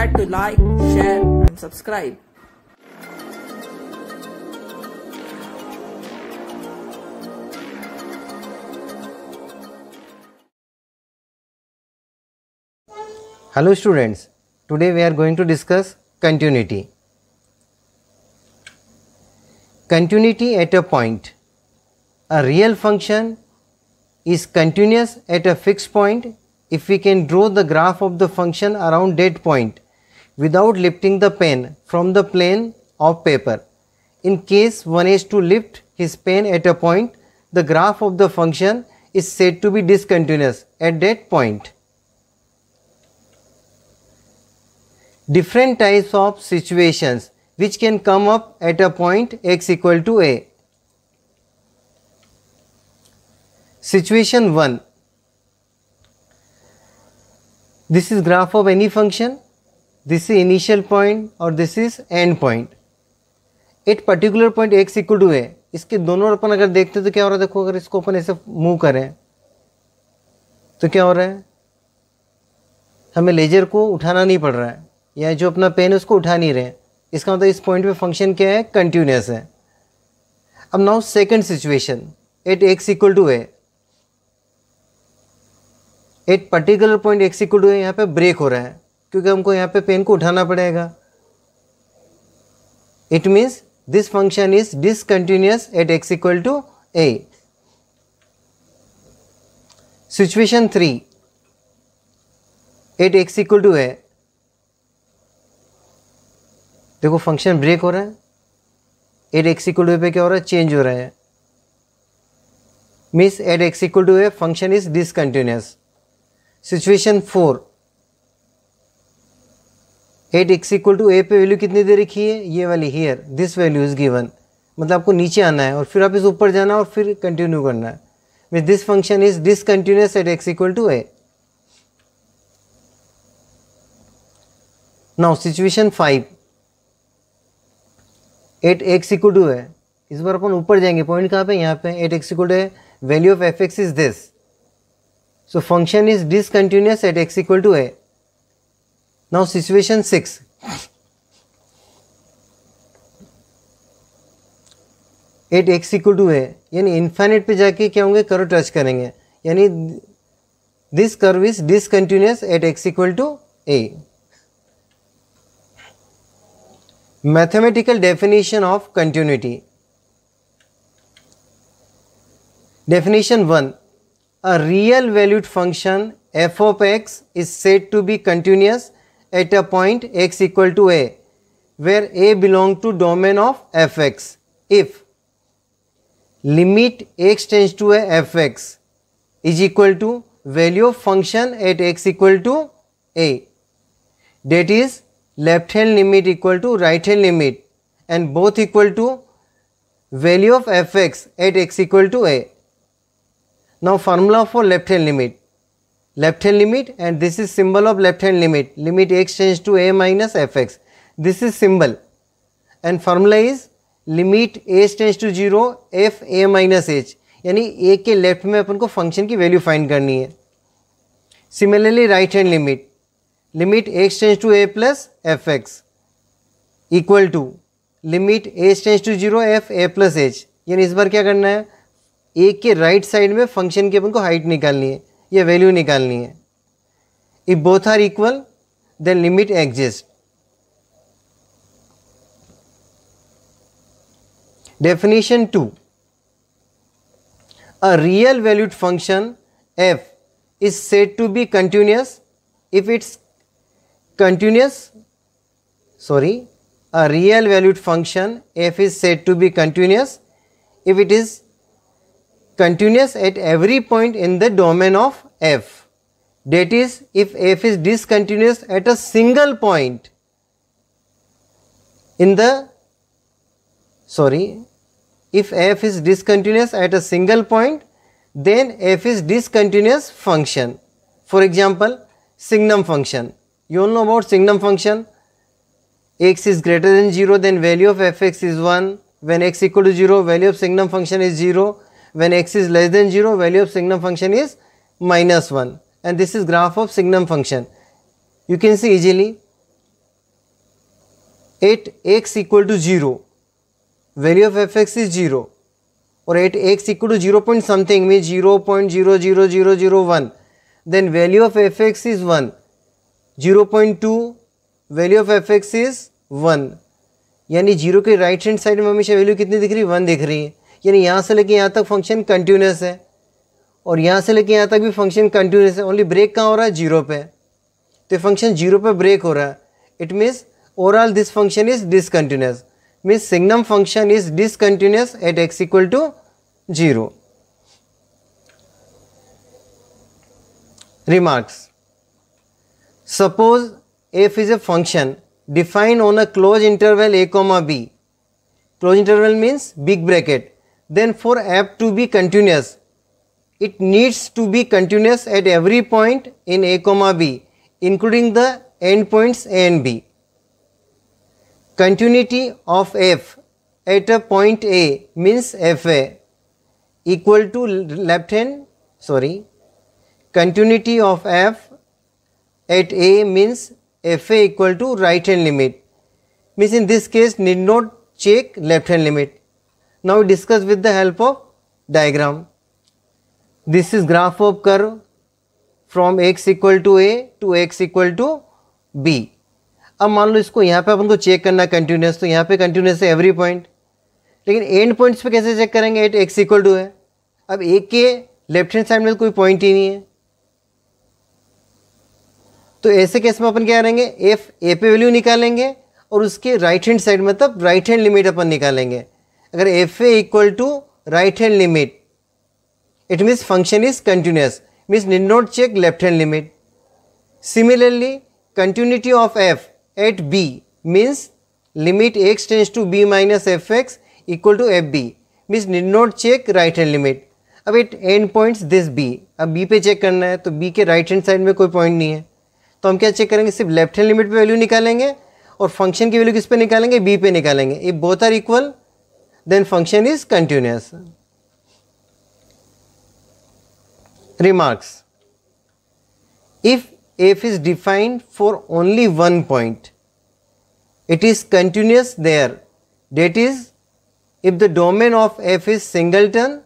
forget to like, share and subscribe. Hello students, today we are going to discuss continuity. Continuity at a point. A real function is continuous at a fixed point if we can draw the graph of the function around that point without lifting the pen from the plane of paper. In case one is to lift his pen at a point, the graph of the function is said to be discontinuous at that point. Different types of situations which can come up at a point x equal to a. Situation 1. This is graph of any function this is initial point और this is end point at particular point x equal to है इसके दोनों अपन अगर देखते हैं तो क्या हो रहा है देखो अगर इसको अपन ऐसे मूव करें तो क्या हो रहा है हमें लेजर को उठाना नहीं पड़ रहा है या जो अपना पेन है उसको उठा नहीं रहे इसका मतलब इस पॉइंट पे फंक्शन क्या है कंटिन्यूस है अब now second situation at x equal to है at particular point x equal to है यहाँ पे ब्रेक हो रहा है क्योंकि हमको यहाँ पे पेन को उठाना पड़ेगा it means this function is discontinuous at x equal to a situation three at x equal to a देखो फंक्शन ब्रेक हो रहा है at x equal to a पे क्या हो रहा है चेंज हो रहा है means at x equal to a function is discontinuous situation four at x equal to a पे वैल्यू कितनी दे रखी है ये वाली here this value is given मतलब आपको नीचे आना है और फिर आप इस ऊपर जाना और फिर कंटिन्यू करना है mean this function is discontinuous at x equal to a now situation five at x equal to है इस बार अपन ऊपर जाएंगे पॉइंट कहाँ पे यहाँ पे एट एक्स इक्वल टू है value of f x is this so function is discontinuous at x equal to a Now situation six. At x equal to है यानी इन्फाइनेट पे जाके क्या होंगे कर्व टच करेंगे यानी this curve is discontinuous at x equal to a mathematical definition of continuity definition one a real valued function f of x is set to be continuous at a point x equal to a where a belong to domain of fx if limit x tends to a fx is equal to value of function at x equal to a that is left hand limit equal to right hand limit and both equal to value of fx at x equal to a. Now formula for left hand limit hand limit and this is symbol of left hand limit limit x change to a minus f x this is symbol and formula is limit a tends to zero f a minus h यानी a के left में अपन को function की value find करनी है similarly right hand limit limit x tends to a plus f x equal to limit h tends to zero f a plus h यानी इस बार क्या करना है ए के राइट right साइड में फंक्शन की अपन को हाइट निकालनी है ये वैल्यू निकालनी है if both are equal then limit exist definition two a real valued function f is said to be continuous if it's continuous sorry a real valued function f is said to be continuous if it is continuous at every point in the domain of f. That is, if f is discontinuous at a single point in the, sorry, if f is discontinuous at a single point, then f is discontinuous function. For example, signum function. You all know about signum function. x is greater than 0, then value of fx is 1. When x equal to 0, value of signum function is 0 when x is less than 0 value of signum function is minus 1 and this is graph of signum function. You can see easily at x equal to 0 value of fx is 0 or at x equal to 0 point something means 0 0.00001 then value of fx is 1 0 0.2 value of fx is 1 one यानी zero के right hand side में हमेशा value कितनी दिख रही है one दिख रही है यानी यहाँ से लेके यहाँ तक फंक्शन कंटिन्यूस है और यहाँ से लेके यहाँ तक भी फंक्शन कंटिन्यूस है ओनली ब्रेक कहाँ हो रहा है जीरो पे तो फंक्शन जीरो पे ब्रेक हो रहा है it means overall this function is discontinuous means signum function is discontinuous at x equal to zero remarks suppose f is a function define on a close interval a comma b close interval means big bracket then for f to be continuous it needs to be continuous at every point in a comma b including the endpoints a and b continuity of f at a point a means fa equal to left hand sorry continuity of f at a means fa equal to right hand limit means in this case need not check left hand limit Now discuss with the help of diagram. This is graph of curve from x equal to a to x equal to b. अब मान लो इसको यहाँ पे अपन को check करना है continuous तो यहाँ पे कंटिन्यूस है एवरी पॉइंट लेकिन एंड पॉइंट्स पे कैसे चेक करेंगे एट एक्स इक्वल टू है अब एक के लेफ्ट हैंड साइड में कोई पॉइंट ही नहीं है तो ऐसे केस में अपन क्या करेंगे एफ ए पे वैल्यू निकालेंगे और उसके राइट हैंड साइड मतलब राइट हैंड लिमिट अपन निकालेंगे अगर f a equal to right hand limit it means function is continuous means need not check left hand limit similarly continuity of f at b means limit x tends to b minus f x equal to f b means need not check right hand limit अब at end points this b अब b पे check करना है तो B के right hand side में कोई point नहीं है तो हम क्या चेक करेंगे सिर्फ लेफ्ट हैंड लिमिट पर वैल्यू निकालेंगे और फंक्शन की वैल्यू किस पे निकालेंगे बी पे निकालेंगे ये both are equal then function is continuous. Remarks If f is defined for only one point, it is continuous there that is if the domain of f is singleton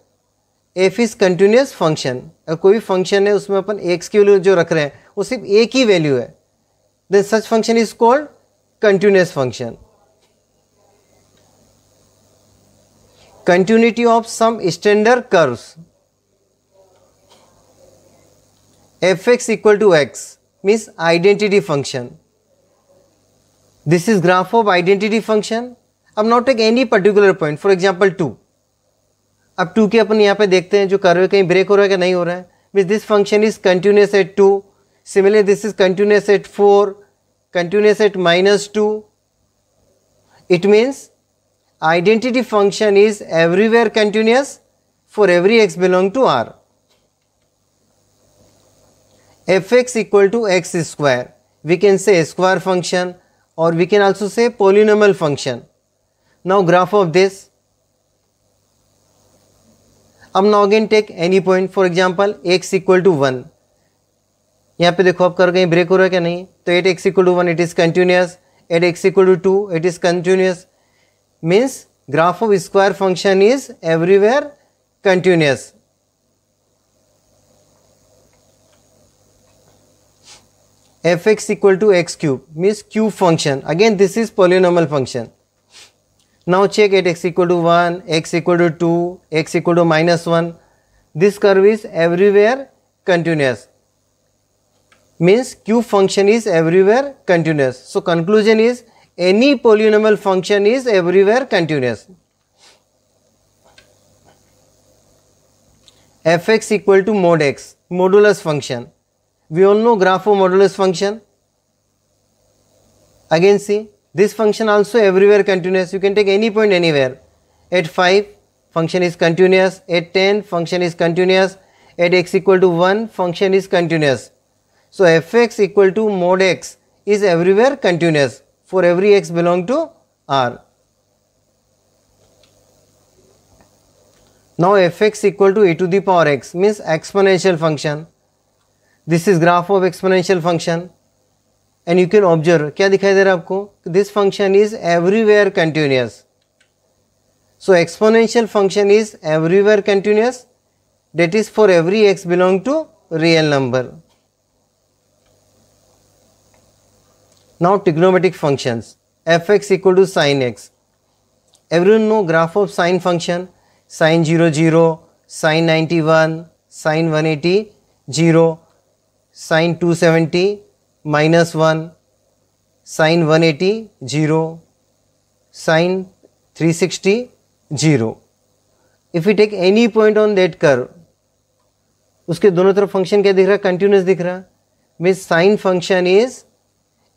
f is continuous function अगर कोई भी function है उसमें अपन x की value जो रख रहे हैं वो सिर्फ a की वैल्यू है then such function is called continuous function continuity of some standard curves fx equal to x means identity function. This is graph of identity function. अब now take any particular point for example two अब two के अपन यहाँ पे देखते हैं जो कर रहे कहीं ब्रेक हो रहा है कि नहीं हो रहा है means this function is continuous at two similar this is continuous at four continuous at minus two it means identity function is everywhere continuous for every x belong to R. fx equal to x square. We can say square function or we can also say polynomial function. Now graph of this. अब now again take any point for example x equal to one यहाँ पे देखो आपका कहीं break हो रहा है क्या नहीं तो at x equal to one it is continuous at x equal to two it is continuous means graph of square function is everywhere continuous. fx equal to x cube means cube function again this is polynomial function. Now check at x equal to 1, x equal to 2, x equal to minus 1 this curve is everywhere continuous means cube function is everywhere continuous. So conclusion is any polynomial function is everywhere continuous. fx equal to mod x, modulus function. We all know graph of modulus function. Again see, this function also everywhere continuous. You can take any point anywhere. At 5, function is continuous. At 10, function is continuous. At x equal to 1, function is continuous. So, fx equal to mod x is everywhere continuous. for every x belong to R. Now f x equal to e to the power x means exponential function. This is graph of exponential function. and you can observe क्या दिखाई दे रहा है आपको This function is everywhere continuous. So exponential function is everywhere continuous. That is for every x belong to real number. Now trigonometric functions fx equal to sine x. Everyone know graph of sine function sine 0 0, sine 91, sine 180, 0, sine 270, minus 1, sine 180, 0, sine 360, 0. If we take any point on that curve, उसके दोनों तरफ function क्या दिख रहा है continuous दिख रहा है mean sine function is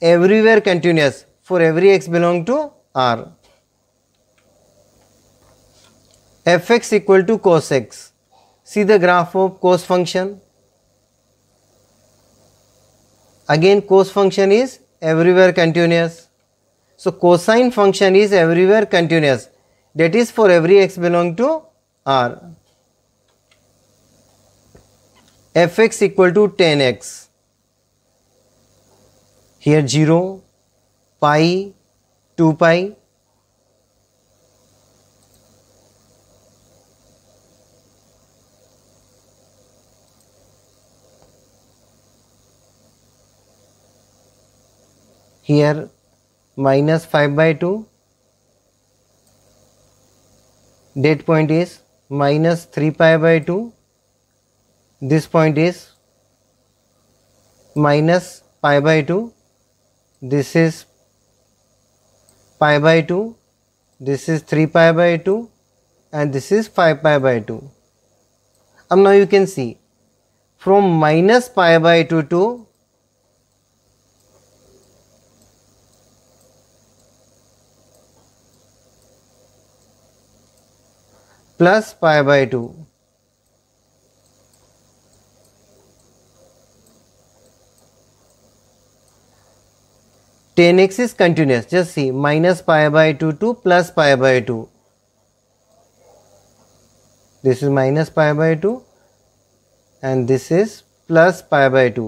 everywhere continuous for every x belong to R. fx equal to cos x. See the graph of cos function. Again cos function is everywhere continuous. So cosine function is everywhere continuous that is for every x belong to R. fx equal to 10x here 0 pi 2 pi here minus 5 by 2 that point is minus 3 pi by 2 this point is minus pi by 2 this is pi by 2, this is 3 pi by 2 and this is 5 pi by 2. And um, now you can see from minus pi by 2 to plus pi by 2 tan x is continuous just see minus pi by two to plus pi by two this is minus pi by two and this is plus pi by two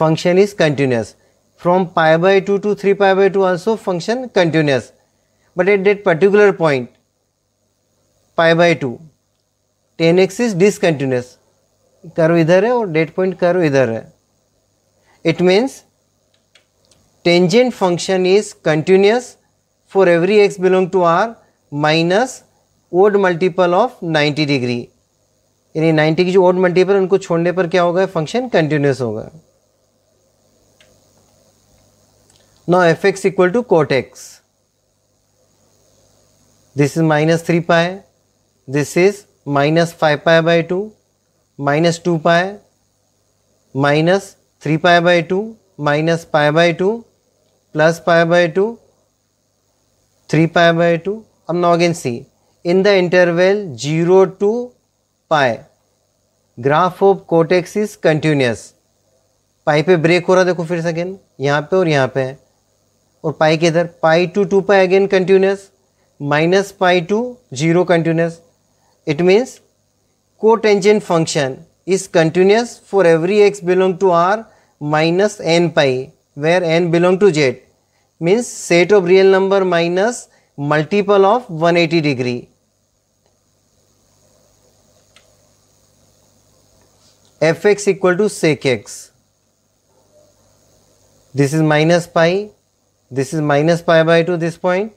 function is continuous from pi by two to three pi by two also function continuous but at that particular point pi by two tan x is discontinuous करो इधर है और that point करो इधर है it means tangent function is continuous for every x belong to r minus odd multiple of 90 degree यानी 90 की जो ओड मल्टीपल उनको छोड़ने पर क्या होगा फंक्शन कंटिन्यूस होगा now f x equal to cot x this is minus three pi this is minus five pi by two minus two pi minus three pi by two minus pi by two plus pi by two three pi by two अब now again see in the interval zero to pi graph of cot x is continuous pi पे break हो रहा देखो फिर second यहाँ पे और यहाँ पे है और पाई के इधर pi to two pi again continuous minus pi to zero continuous it means cotangent function is continuous for every x belong to are minus n pi where n belong to z means set of real number minus multiple of 180 degree. fx equal to sec x. This is minus pi, this is minus pi by 2 this point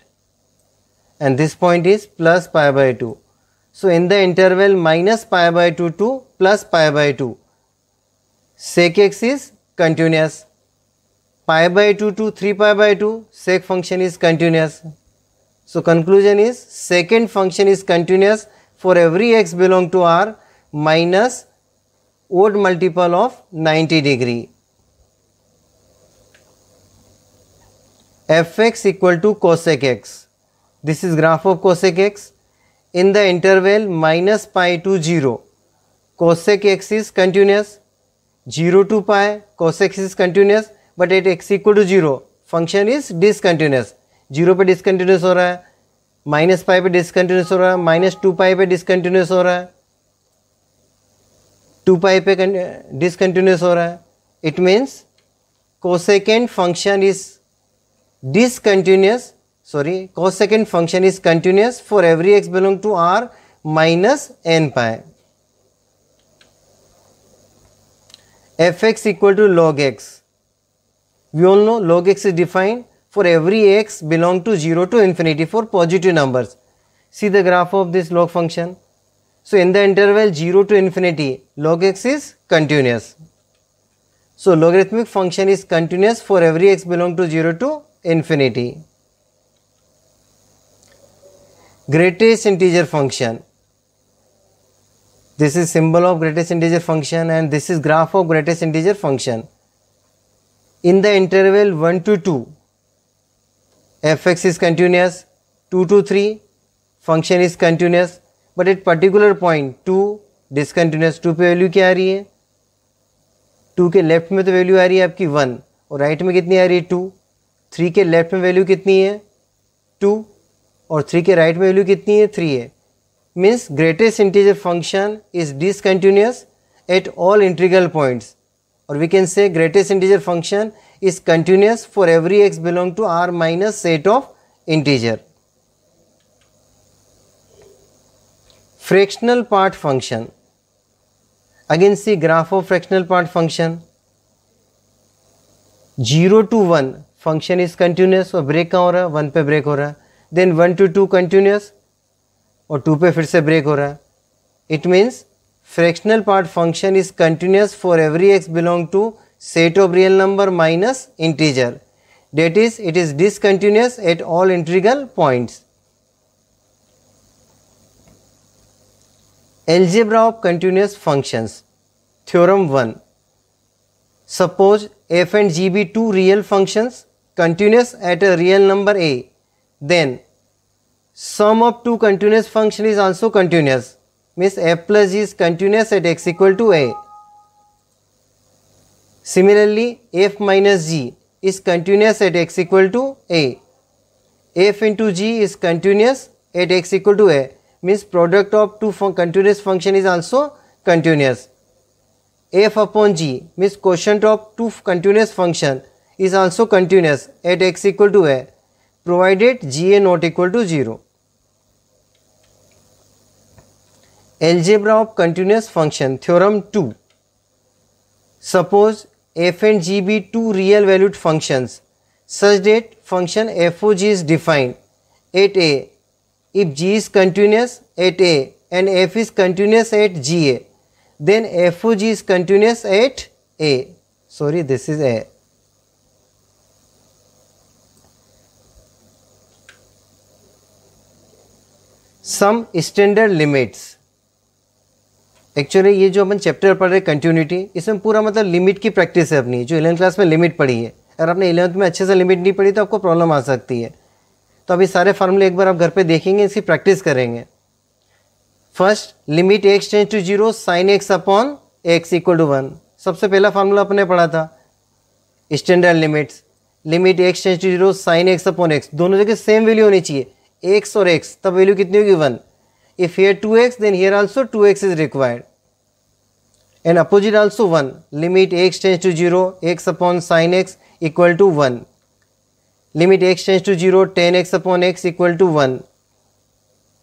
and this point is plus pi by 2. So, in the interval minus pi by 2 to plus pi by 2, sec x is continuous. pi by 2 to 3 pi by 2 sec function is continuous so conclusion is second function is continuous for every x belong to r minus odd multiple of 90 degree fx equal to cosec x this is graph of cosec x in the interval minus pi to 0 cosec x is continuous 0 to pi cosec is continuous but at x equal to zero function is discontinuous zero पे discontinuous हो रहा है minus pi पे discontinuous हो रहा है minus two पाई पे discontinuous हो रहा है टू पाई पे डिसकंटिन्यूस हो रहा है it means cosecant function is cosecant function is continuous for every x belong to are minus n pi f x equal to log x We all know log x is defined for every x belong to 0 to infinity for positive numbers. See the graph of this log function. So in the interval 0 to infinity, log x is continuous. So logarithmic function is continuous for every x belong to 0 to infinity. Greatest integer function. This is symbol of greatest integer function and this is graph of greatest integer function. In the the one to two f x is continuous two to three function is continuous but at particular point two discontinuous two पे value क्या आ रही है to के left में तो value आ रही है आपकी वन और राइट में कितनी आ रही है टू थ्री के लेफ्ट में वैल्यू कितनी है टू और थ्री के राइट में वैल्यू कितनी है थ्री है means greatest integer function is discontinuous at all integral points और we can say greatest integer function is continuous for every x belong to are minus set of integer fractional part function again see graph of fractional part function zero to one function is continuous और break कहाँ हो रहा है one पे break हो रहा है then one to two continuous और टू पे फिर से ब्रेक हो रहा है it means fractional part function is continuous for every x belong to set of real number minus integer. That is, it is discontinuous at all integral points. Algebra of continuous functions. Theorem 1. Suppose f and g be two real functions continuous at a real number a. Then, sum of two continuous function is also continuous means f plus g is continuous at x equal to a. Similarly, f minus g is continuous at x equal to a. f into g is continuous at x equal to a means product of two fun continuous function is also continuous. f upon g means quotient of two continuous function is also continuous at x equal to a provided g a not equal to 0. Algebra of continuous function theorem 2 Suppose f and g be two real valued functions such that function f o g is defined at a if g is continuous at a and f is continuous at ga then f o g is continuous at a sorry this is a some standard limits actually ये जो अपन chapter पढ़ रहे continuity इसमें पूरा मतलब limit की practice है अपनी जो इलेवंथ क्लास में लिमिट पढ़ी है अगर आपने इलेवंथ में अच्छे से लिमिट नहीं पढ़ी तो आपको प्रॉब्लम आ सकती है तो अभी सारे फार्मूले एक बार आप घर पे देखेंगे इसकी प्रैक्टिस करेंगे first limit x tends to zero sine x upon x equal to one सबसे पहला फार्मूला अपने पढ़ा था standard limits limit x tends to zero sine x upon x दोनों जगह सेम वैल्यू होनी चाहिए एक्स और एक्स तब वैल्यू कितनी होगी one If here 2x then here also 2x is required. And opposite also 1. Limit x tends to 0 x upon sin x equal to 1. Limit x tends to 0 x upon x equal to 1.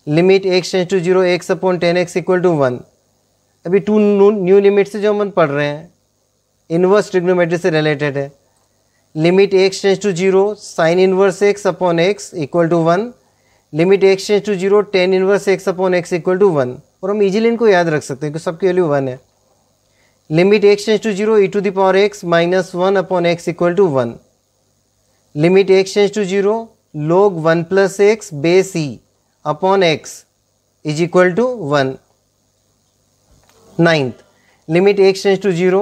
Limit x tends to 0 x upon x equal to 1. अभी to new limit से जो हम पढ़ रहे हैं inverse trigonometry से related है limit x tends to zero sine inverse x upon x equal to one limit x change to zero tan inverse x upon x equal to one और हम इजीली इनको याद रख सकते हैं क्योंकि सबकी वैल्यू वन है limit x change to zero e to the power x minus one upon x equal to one limit x change to zero log one plus x base upon x is equal to one ninth limit x change to zero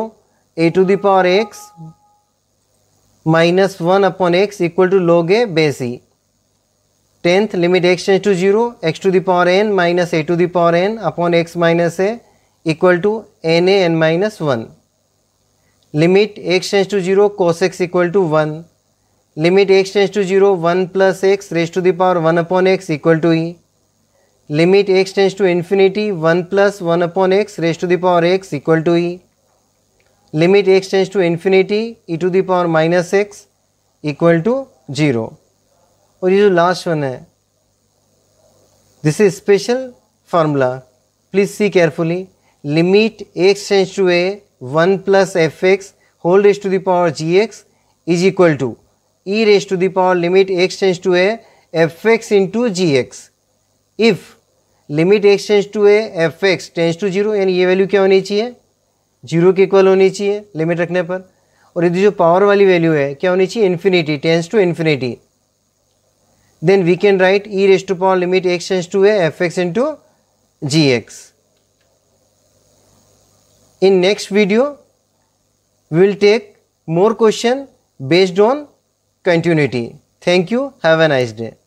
a to power x minus one upon x equal to log a base tenth limit x tends to zero x to the power N minus a to the power n upon x minus a equal to n a n minus one limit x tends to zero cos x equal to one limit x tends to zero one plus x raise to the power one upon x equal to e limit x tends to infinity one plus one upon x raise to the power x equal to e limit x tends to infinity e to the power minus x equal to zero और ये जो last one है this is special formula please see carefully limit x tends to a one plus f x whole raise to the power g x is equal to e raise to the power limit x tends to a f x into g x if limit x tends to a f x tends to zero यानी ये value क्या होनी चाहिए zero के equal होनी चाहिए limit रखने पर और यदि जो पावर वाली वैल्यू है क्या होनी चाहिए infinity tends to infinity then we can write e raised to power limit x tends to a fx into gx. In next video, we will take more question based on continuity. Thank you. Have a nice day.